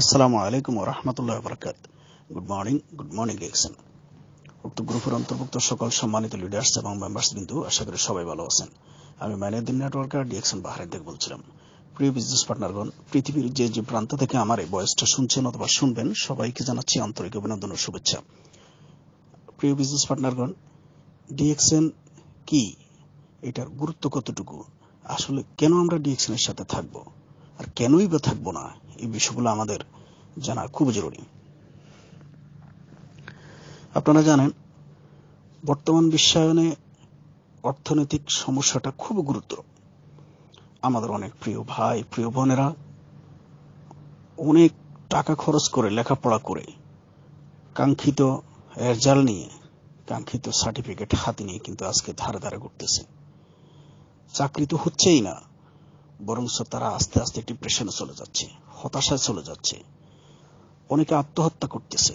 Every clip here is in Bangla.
আসসালামু আলাইকুম রহমতুল্লাহ বরকাত গুড মর্নিং গুড মর্নিং লেকশন উক্ত গ্রুপের অন্তর্ভুক্ত সকল সম্মানিত লিডার্স এবং মেম্বার্স বিন্দু আশা করি সবাই ভালো আছেন আমি ম্যানেজিং নেটওয়ার্কার ডিএক্সন বাহারের থেকে বলছিলাম প্রিয় বিজনেস পার্টনারগণ পৃথিবীর যে যে প্রান্ত থেকে আমার এই বয়সটা শুনছেন অথবা শুনবেন সবাইকে জানাচ্ছি আন্তরিক অভিনন্দন ও শুভেচ্ছা প্রিয় বিজনেস পার্টনারগণ ডিএক্সএন কি এটার গুরুত্ব কতটুকু আসলে কেন আমরা ডিএক্সএনের সাথে থাকব আর কেনই বা থাকবো না এই বিষয়গুলো আমাদের জানা খুব জরুরি আপনারা জানেন বর্তমান বিশ্বায়নে অর্থনৈতিক সমস্যাটা খুব গুরুত্ব আমাদের অনেক প্রিয় ভাই প্রিয় বোনেরা অনেক টাকা খরচ করে লেখাপড়া করে কাঙ্ক্ষিত রেজাল্ট নিয়ে কাঙ্ক্ষিত সার্টিফিকেট হাতে নিয়ে কিন্তু আজকে ধারে ধারে ঘুরতেছে চাকরি তো হচ্ছেই না বরং তারা আস্তে আস্তে ডিপ্রেশনে চলে যাচ্ছে হতাশায় চলে যাচ্ছে অনেকে আত্মহত্যা করতেছে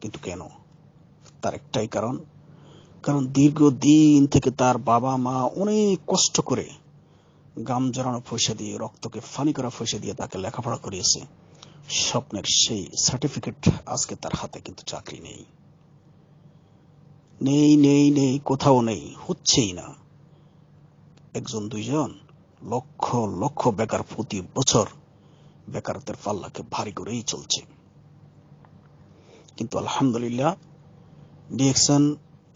কিন্তু কেন তার একটাই কারণ কারণ দীর্ঘদিন থেকে তার বাবা মা অনেক কষ্ট করে গাম জড়ানো পয়সা দিয়ে রক্তকে ফানি করা পয়সা দিয়ে তাকে লেখাপড়া করিয়েছে স্বপ্নের সেই সার্টিফিকেট আজকে তার হাতে কিন্তু চাকরি নেই নেই নেই নেই কোথাও নেই হচ্ছেই না একজন দুইজন লক্ষ লক্ষ বেকার প্রতি বছর বেকারদের পাল্লাকে ভারী করেই চলছে কিন্তু আলহামদুলিল্লাহ ডিএকশন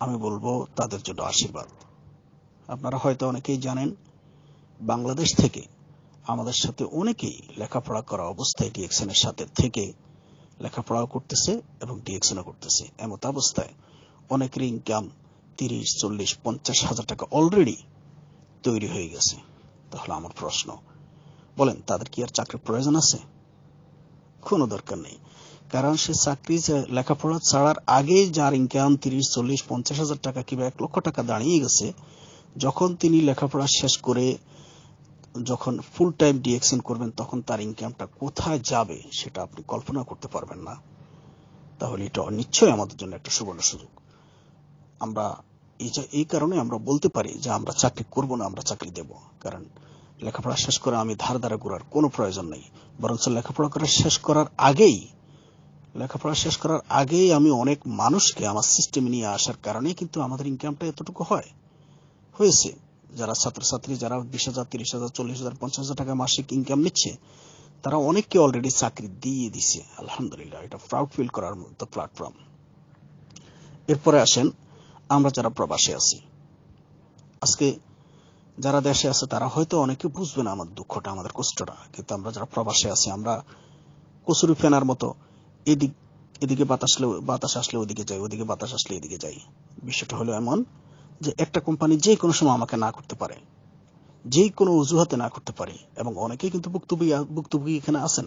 আমি বলবো তাদের জন্য আশীর্বাদ আপনারা হয়তো অনেকেই জানেন বাংলাদেশ থেকে আমাদের সাথে অনেকেই লেখাপড়া করা অবস্থায় ডিএকশনের সাথে থেকে লেখাপড়াও করতেছে এবং ডিএকশনও করতেছে এমত অবস্থায় অনেকের ইনকাম তিরিশ চল্লিশ পঞ্চাশ হাজার টাকা অলরেডি তৈরি হয়ে গেছে তাহলে আমার প্রশ্ন বলেন তাদের কি আর চাকরির প্রয়োজন আছে কোনো দরকার নেই কারণ সে চাকরি লেখাপড়া ছাড়ার আগে যার ইনকাম তিরিশ চল্লিশ পঞ্চাশ হাজার টাকা কিংবা এক লক্ষ টাকা দাঁড়িয়ে গেছে যখন তিনি লেখাপড়া শেষ করে যখন ফুল টাইম ডিএক্সিন করবেন তখন তার ইনকামটা কোথায় যাবে সেটা আপনি কল্পনা করতে পারবেন না তাহলে এটা নিশ্চয়ই আমাদের জন্য একটা সুবর্ণ সুযোগ আমরা এই কারণে আমরা বলতে পারি যে আমরা চাকরি করব না আমরা চাকরি দেব কারণ লেখাপড়া শেষ করে আমি ধার ধারে ঘোরার কোনো প্রয়োজন নেই বরঞ্চ লেখাপড়া করা শেষ করার আগেই লেখাপড়া শেষ করার আগেই আমি অনেক মানুষকে আমার সিস্টেমে নিয়ে আসার কারণে কিন্তু আমাদের ইনকামটা এতটুকু হয় হয়েছে যারা ছাত্রছাত্রী যারা বিশ হাজার তিরিশ হাজার চল্লিশ হাজার পঞ্চাশ হাজার টাকা মাসিক ইনকাম নিচ্ছে তারা অনেককে অলরেডি চাকরি দিয়ে দিছে আলহামদুলিল্লাহ এটা প্রাউড ফিল করার মতো প্ল্যাটফর্ম এরপরে আসেন আমরা যারা প্রবাসে আছি আজকে যারা দেশে আছে তারা হয়তো অনেকে বুঝবে না আমার দুঃখটা আমাদের কষ্টটা কিন্তু আমরা যারা প্রবাসে আছি আমরা কচুরি ফেনার মতো এদিক এদিকে বাতাস বাতাস আসলে ওদিকে যাই ওদিকে বাতাস আসলে এদিকে যাই বিষয়টা হলো এমন যে একটা কোম্পানি যে কোনো সময় আমাকে না করতে পারে যে কোনো অজুহাতে না করতে পারে এবং অনেকে কিন্তু ভুক্তভোগী ভুক্তভোগী এখানে আছেন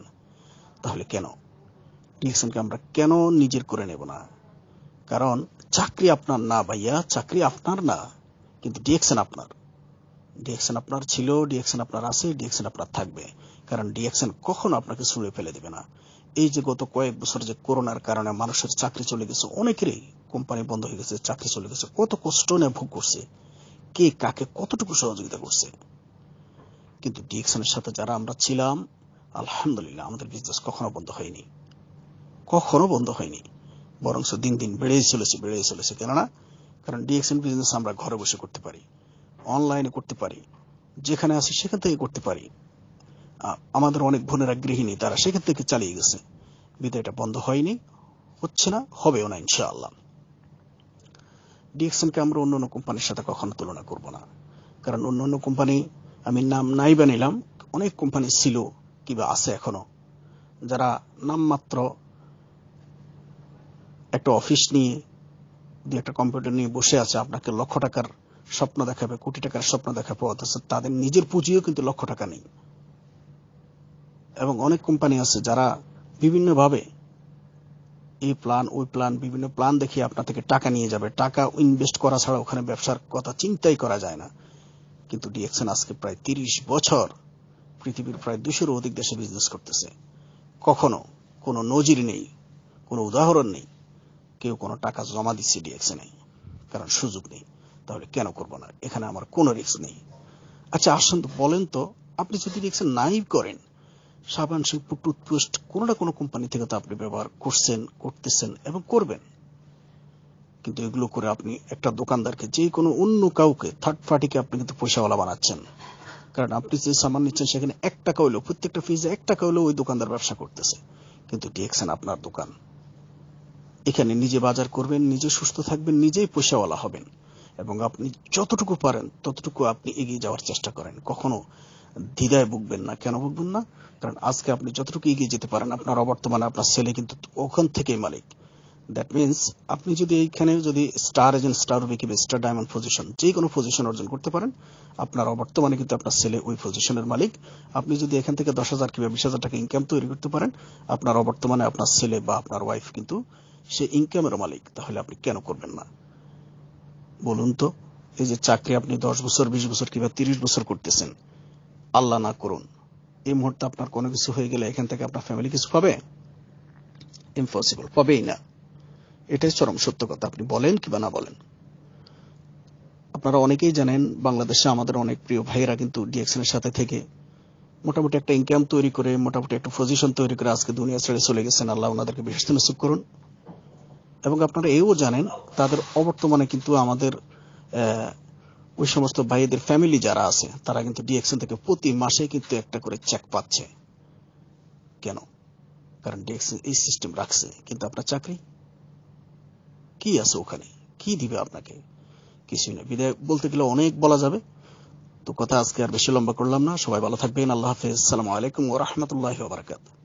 তাহলে কেন ইলেকশনকে আমরা কেন নিজের করে নেব না কারণ চাকরি আপনার না ভাইয়া চাকরি আপনার না কিন্তু ডিএকশন আপনার ডিএকশন আপনার ছিল ডিএকশন আপনার আছে ডিএকশন আপনার থাকবে কারণ ডিএকশন কখনো আপনাকে শুনে ফেলে দেবে না এই যে গত কয়েক বছর যে করোনার কারণে মানুষের চাকরি চলে গেছে অনেকেরই কোম্পানি বন্ধ হয়ে গেছে চাকরি চলে গেছে কত কষ্ট নিয়ে ভোগ করছে কে কাকে কতটুকু সহযোগিতা করছে কিন্তু ডিএকশনের সাথে যারা আমরা ছিলাম আলহামদুলিল্লাহ আমাদের বিজনেস কখনো বন্ধ হয়নি কখনো বন্ধ হয়নি বরং দিন দিন বেড়েই চলেছে বেড়েই চলেছে কেননা কারণ ডিএকশন বিজনেস আমরা ঘরে বসে করতে পারি অনলাইনে করতে পারি যেখানে আছি সেখান থেকে করতে পারি আমাদের অনেক বোনেরা গৃহিণী তারা সেখান থেকে চালিয়ে গেছে বিদায় বন্ধ হয়নি হচ্ছে না হবেও না ইনশাআল্লাহ ডিএক্সনকে আমরা অন্য অন্য কোম্পানির সাথে কখনো তুলনা করব না কারণ অন্য অন্য কোম্পানি আমি নাম নাই বানিলাম নিলাম অনেক কোম্পানি ছিল কিবা আছে এখনো যারা নামমাত্র একটা অফিস নিয়ে দু একটা কম্পিউটার নিয়ে বসে আছে আপনাকে লক্ষ টাকার স্বপ্ন দেখাবে কোটি টাকার স্বপ্ন দেখাবে অথচ তাদের নিজের পুঁজিও কিন্তু লক্ষ টাকা নেই এবং অনেক কোম্পানি আছে যারা বিভিন্নভাবে এই প্ল্যান ওই প্ল্যান বিভিন্ন প্ল্যান দেখিয়ে আপনার থেকে টাকা নিয়ে যাবে টাকা ইনভেস্ট করা ছাড়া ওখানে ব্যবসার কথা চিন্তাই করা যায় না কিন্তু ডিএক্সএন আজকে প্রায় তিরিশ বছর পৃথিবীর প্রায় দুশোর অধিক দেশে বিজনেস করতেছে কখনো কোনো নজির নেই কোনো উদাহরণ নেই কেউ কোনো টাকা জমা দিচ্ছে ডিএক্সএনে কারণ সুযোগ নেই তাহলে কেন করব না এখানে আমার কোনো রিক্স নেই আচ্ছা আসুন বলেন তো আপনি যদি রিক্স নাই করেন সাবান শিল্প টুথপেস্ট কোনো না কোনো কোম্পানি থেকে তো আপনি ব্যবহার করছেন করতেছেন এবং করবেন কিন্তু এগুলো করে আপনি একটা দোকানদারকে যে কোনো অন্য কাউকে থার্ড পার্টিকে আপনি কিন্তু পয়সাওয়ালা বানাচ্ছেন কারণ আপনি যে সামান নিচ্ছেন সেখানে এক টাকা হলেও প্রত্যেকটা ফিজে এক টাকা হলেও ওই দোকানদার ব্যবসা করতেছে কিন্তু ডিএক্সেন আপনার দোকান এখানে নিজে বাজার করবেন নিজে সুস্থ থাকবেন নিজেই পয়সাওয়ালা হবেন এবং আপনি যতটুকু পারেন ততটুকু আপনি এগিয়ে যাওয়ার চেষ্টা করেন কখনো দ্বিধায় ভুগবেন না কেন ভুগবেন না কারণ আজকে আপনি যতটুকু এগিয়ে যেতে পারেন আপনার অবর্তমানে আপনার ছেলে কিন্তু ওখান থেকেই মালিক দ্যাট মিনস আপনি যদি এইখানে যদি স্টার এজেন্ট স্টার উইকিব স্টার ডায়মন্ড পজিশন যে কোনো পজিশন অর্জন করতে পারেন আপনার অবর্তমানে কিন্তু আপনার ছেলে ওই পজিশনের মালিক আপনি যদি এখান থেকে দশ হাজার কিংবা বিশ হাজার টাকা ইনকাম তৈরি করতে পারেন আপনার অবর্তমানে আপনার ছেলে বা আপনার ওয়াইফ কিন্তু সে ইনকামের মালিক তাহলে আপনি কেন করবেন না বলুন তো এই যে চাকরি আপনি দশ বছর বিশ বছর কিংবা তিরিশ বছর করতেছেন আল্লাহ না করুন এই মুহূর্তে আপনার কোনো কিছু হয়ে গেলে এখান থেকে আপনার ফ্যামিলি কিছু পাবে ইম্পসিবল পাবেই না এটাই চরম সত্য কথা আপনি বলেন কিবা না বলেন আপনারা অনেকেই জানেন বাংলাদেশে আমাদের অনেক প্রিয় ভাইয়েরা কিন্তু ডিএক্সনের সাথে থেকে মোটামুটি একটা ইনকাম তৈরি করে মোটামুটি একটা পজিশন তৈরি করে আজকে দুনিয়া ছেড়ে চলে গেছেন আল্লাহ ওনাদেরকে বিশেষ করুন এবং আপনারা এও জানেন তাদের অবর্তমানে কিন্তু আমাদের ওই সমস্ত ভাইদের ফ্যামিলি যারা আছে তারা কিন্তু ডিএক্সএন থেকে প্রতি মাসে কিন্তু একটা করে চেক পাচ্ছে কেন কারণ ডিএক্সএন এই সিস্টেম রাখছে কিন্তু আপনার চাকরি কি আছে ওখানে কি দিবে আপনাকে কিছু না বিদায় বলতে গেলে অনেক বলা যাবে তো কথা আজকে আর বেশি লম্বা করলাম না সবাই ভালো থাকবেন আল্লাহ হাফিজ সালামু আলাইকুম ওরহমতুল্লাহ বারাকাতু